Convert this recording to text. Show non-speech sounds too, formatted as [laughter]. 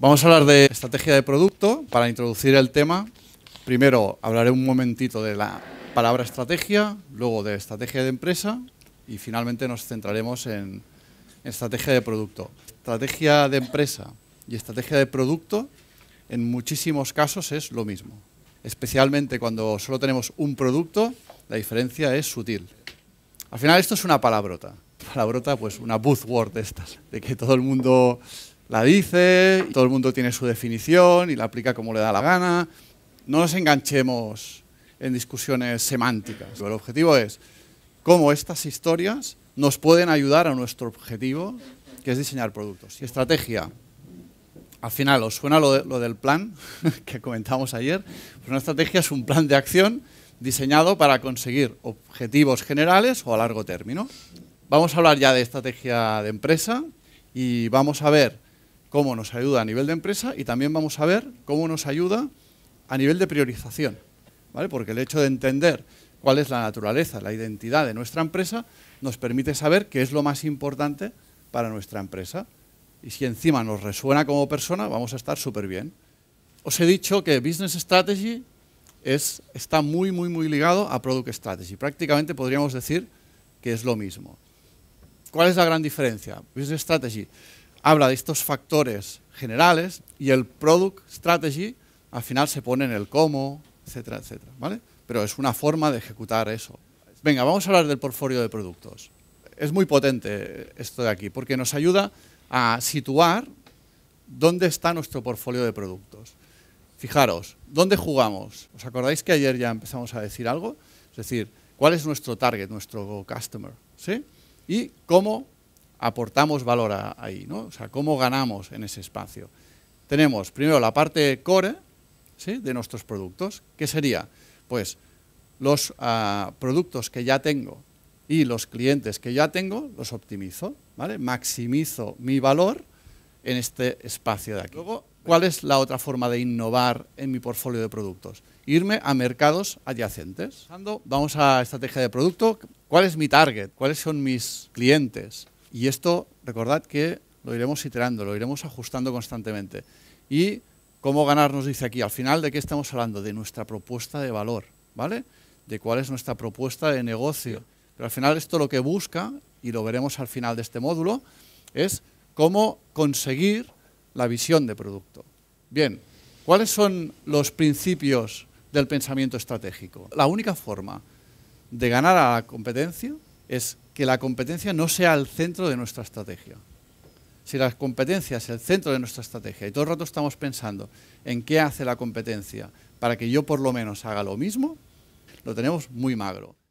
Vamos a hablar de estrategia de producto para introducir el tema. Primero hablaré un momentito de la palabra estrategia, luego de estrategia de empresa y finalmente nos centraremos en estrategia de producto. Estrategia de empresa y estrategia de producto en muchísimos casos es lo mismo. Especialmente cuando solo tenemos un producto, la diferencia es sutil. Al final esto es una palabrota. Palabrota, pues una buzzword de estas, de que todo el mundo la dice, todo el mundo tiene su definición y la aplica como le da la gana. No nos enganchemos en discusiones semánticas. El objetivo es cómo estas historias nos pueden ayudar a nuestro objetivo, que es diseñar productos. Y estrategia, al final, ¿os suena lo, lo del plan [laughs] que comentamos ayer? Pues una estrategia es un plan de acción diseñado para conseguir objetivos generales o a largo término. Vamos a hablar ya de estrategia de empresa y vamos a ver cómo nos ayuda a nivel de empresa y también vamos a ver cómo nos ayuda a nivel de priorización, ¿vale? Porque el hecho de entender cuál es la naturaleza, la identidad de nuestra empresa, nos permite saber qué es lo más importante para nuestra empresa. Y si encima nos resuena como persona, vamos a estar súper bien. Os he dicho que Business Strategy es, está muy, muy, muy ligado a Product Strategy. Prácticamente podríamos decir que es lo mismo. ¿Cuál es la gran diferencia? Business Strategy habla de estos factores generales y el product strategy al final se pone en el cómo, etcétera, etcétera, ¿vale? Pero es una forma de ejecutar eso. Venga, vamos a hablar del portfolio de productos. Es muy potente esto de aquí porque nos ayuda a situar dónde está nuestro portfolio de productos. Fijaros, ¿dónde jugamos? ¿Os acordáis que ayer ya empezamos a decir algo? Es decir, ¿cuál es nuestro target, nuestro customer? ¿Sí? Y cómo aportamos valor ahí, ¿no? O sea, cómo ganamos en ese espacio. Tenemos primero la parte core de nuestros productos, ¿Qué sería, pues, los ah, productos que ya tengo y los clientes que ya tengo, los optimizo, ¿vale? Maximizo mi valor en este espacio de aquí. Luego, ¿cuál es la otra forma de innovar en mi portfolio de productos? Irme a mercados adyacentes. Vamos a estrategia de producto. ¿Cuál es mi target? ¿Cuáles son mis clientes? Y esto, recordad que lo iremos iterando, lo iremos ajustando constantemente. Y cómo ganar nos dice aquí, al final de qué estamos hablando, de nuestra propuesta de valor, ¿vale? De cuál es nuestra propuesta de negocio. Pero al final esto lo que busca, y lo veremos al final de este módulo, es cómo conseguir la visión de producto. Bien, ¿cuáles son los principios del pensamiento estratégico? La única forma de ganar a la competencia es que la competencia no sea el centro de nuestra estrategia. Si la competencia es el centro de nuestra estrategia y todo el rato estamos pensando en qué hace la competencia para que yo por lo menos haga lo mismo, lo tenemos muy magro.